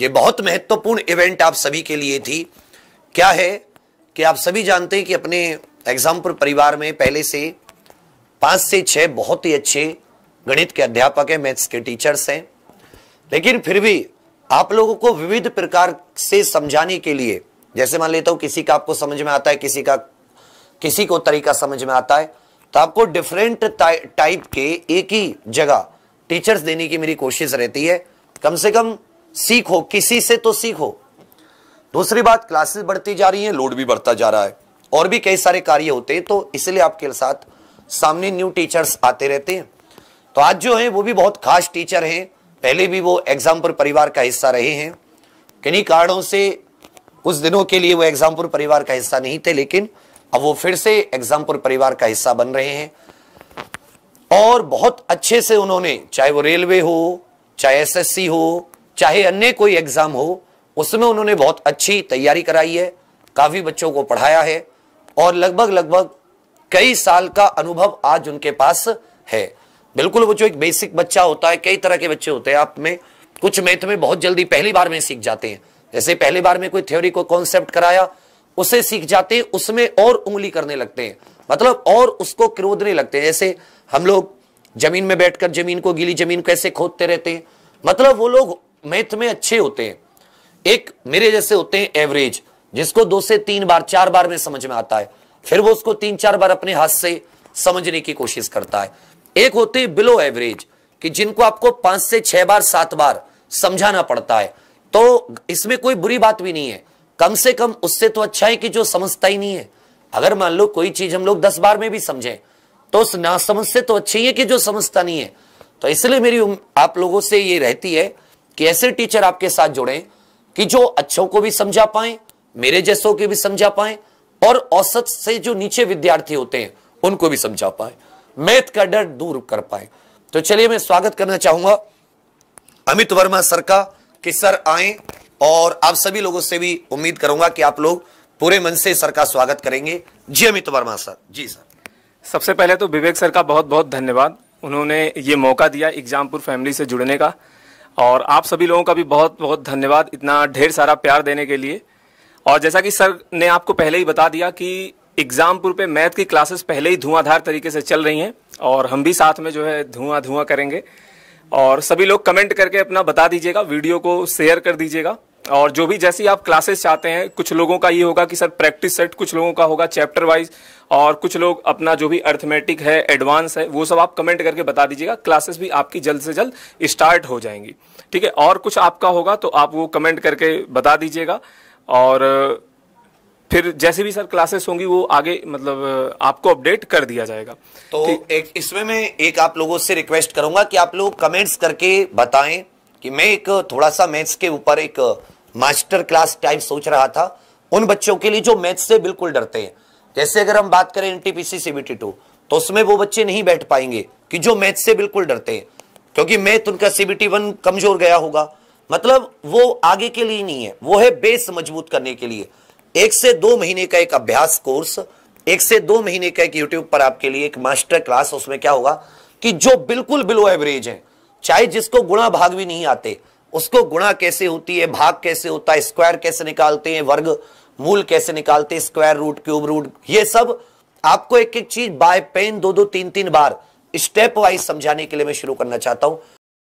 ये बहुत महत्वपूर्ण इवेंट आप सभी के लिए थी क्या है कि आप सभी जानते हैं कि अपने एग्जामपुर परिवार में पहले से पांच से छह बहुत ही अच्छे गणित के अध्यापक हैं मैथ्स के टीचर्स हैं लेकिन फिर भी आप लोगों को विविध प्रकार से समझाने के लिए जैसे मान लेता हूं किसी का आपको समझ में आता है किसी का किसी को तरीका समझ में आता है तो आपको डिफरेंट टाइप के एक ही जगह टीचर्स देने की मेरी कोशिश रहती है कम से कम सीखो किसी से तो सीखो दूसरी बात क्लासेस बढ़ती जा रही हैं लोड भी बढ़ता जा रहा है और भी कई सारे कार्य होते हैं तो इसलिए आपके साथ सामने न्यू टीचर्स आते रहते हैं तो आज जो है वो भी बहुत खास टीचर हैं पहले भी वो एग्जामपुर परिवार का हिस्सा रहे हैं किन्हीं कारणों से कुछ दिनों के लिए वो एग्जामपुर परिवार का हिस्सा नहीं थे लेकिन अब वो फिर से एग्जामपुर परिवार का हिस्सा बन रहे हैं और बहुत अच्छे से उन्होंने चाहे वो रेलवे हो चाहे एसएससी हो चाहे अन्य कोई एग्ज़ाम हो उसमें उन्होंने बहुत अच्छी तैयारी कराई है काफ़ी बच्चों को पढ़ाया है और लगभग लगभग कई साल का अनुभव आज उनके पास है बिल्कुल जो एक बेसिक बच्चा होता है कई तरह के बच्चे होते हैं आप में कुछ मैथ में बहुत जल्दी पहली बार में सीख जाते हैं जैसे पहली बार में कोई थ्योरी को कॉन्सेप्ट कराया उसे सीख जाते हैं उसमें और उंगली करने लगते हैं मतलब और उसको क्रोधने लगते हैं जैसे हम लोग जमीन में बैठकर जमीन को गीली जमीन कैसे खोदते रहते हैं मतलब वो लोग मैथ में अच्छे होते हैं एक मेरे जैसे होते हैं एवरेज जिसको दो से तीन बार चार बार में समझ में आता है फिर वो उसको तीन चार बार अपने हाथ से समझने की कोशिश करता है एक होते हैं बिलो एवरेज कि जिनको आपको पांच से छह बार सात बार समझाना पड़ता है तो इसमें कोई बुरी बात भी नहीं है कम से कम उससे तो अच्छा है कि जो समझता ही नहीं है अगर मान लो कोई चीज हम लोग दस बार में भी समझें तो उस ना समझ से तो अच्छी है कि जो समझता नहीं है तो इसलिए मेरी आप लोगों से ये रहती है कि ऐसे टीचर आपके साथ जुड़े कि जो अच्छों को भी समझा पाए मेरे जैसों के भी समझा पाए और औसत से जो नीचे विद्यार्थी होते हैं उनको भी समझा पाए मैथ का डर दूर कर पाए तो चलिए मैं स्वागत करना चाहूंगा अमित वर्मा सर का कि सर आए और आप सभी लोगों से भी उम्मीद करूंगा कि आप लोग पूरे मन से सर का स्वागत करेंगे जी अमित वर्मा सर जी सर सबसे पहले तो विवेक सर का बहुत बहुत धन्यवाद उन्होंने ये मौका दिया एग्जामपुर फैमिली से जुड़ने का और आप सभी लोगों का भी बहुत बहुत धन्यवाद इतना ढेर सारा प्यार देने के लिए और जैसा कि सर ने आपको पहले ही बता दिया कि एग्जामपुर पे मैथ की क्लासेस पहले ही धुआंधार तरीके से चल रही हैं और हम भी साथ में जो है धुआं धुआं करेंगे और सभी लोग कमेंट करके अपना बता दीजिएगा वीडियो को शेयर कर दीजिएगा और जो भी जैसी आप क्लासेस चाहते हैं कुछ लोगों का ये होगा कि सर प्रैक्टिस सेट कुछ लोगों का होगा चैप्टर वाइज और कुछ लोग अपना जो भी अर्थमेटिक है एडवांस है वो सब आप कमेंट करके बता दीजिएगा क्लासेस भी आपकी जल्द से जल्द स्टार्ट हो जाएंगी ठीक है और कुछ आपका होगा तो आप वो कमेंट करके बता दीजिएगा और फिर जैसे भी सर क्लासेस होंगी वो आगे मतलब आपको अपडेट कर दिया जाएगा तो एक इसमें मैं एक आप लोगों से रिक्वेस्ट करूंगा कि आप लोग कमेंट्स करके बताएं कि मैं एक थोड़ा सा मैथ्स के ऊपर एक मास्टर क्लास टाइप सोच रहा था उन बच्चों के लिए जो मैथ्स से बिल्कुल डरते हैं जैसे अगर हम बात करें एनटीपीसी सीबीटी टू तो उसमें वो बच्चे नहीं बैठ पाएंगे कि जो मैथ से बिल्कुल डरते हैं क्योंकि मैथ उनका सीबीटी वन कमजोर गया होगा मतलब वो आगे के लिए नहीं है वो है बेस मजबूत करने के लिए एक से दो महीने का एक अभ्यास कोर्स एक से दो महीने का एक यूट्यूब पर आपके लिए एक मास्टर क्लास उसमें क्या होगा कि जो बिल्कुल बिलो एवरेज है चाहे जिसको गुणा भाग भी नहीं आते उसको गुणा कैसे होती है भाग कैसे होता है स्क्वायर कैसे निकालते हैं वर्ग मूल कैसे निकालते हैं स्क्वायर रूट क्यूब रूट ये सब आपको एक एक चीज बाय पेन दो दो तीन तीन बार स्टेप वाइज समझाने के लिए मैं शुरू करना चाहता हूं